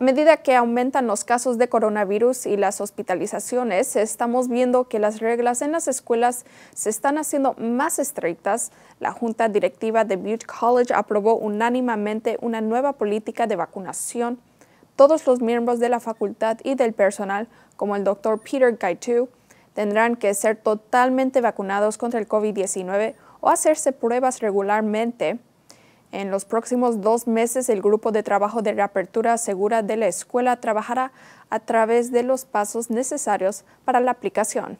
A medida que aumentan los casos de coronavirus y las hospitalizaciones, estamos viendo que las reglas en las escuelas se están haciendo más estrictas. La Junta Directiva de Butte College aprobó unánimemente una nueva política de vacunación. Todos los miembros de la facultad y del personal, como el doctor Peter Gaitu, tendrán que ser totalmente vacunados contra el COVID-19 o hacerse pruebas regularmente en los próximos dos meses, el Grupo de Trabajo de Reapertura Segura de la Escuela trabajará a través de los pasos necesarios para la aplicación.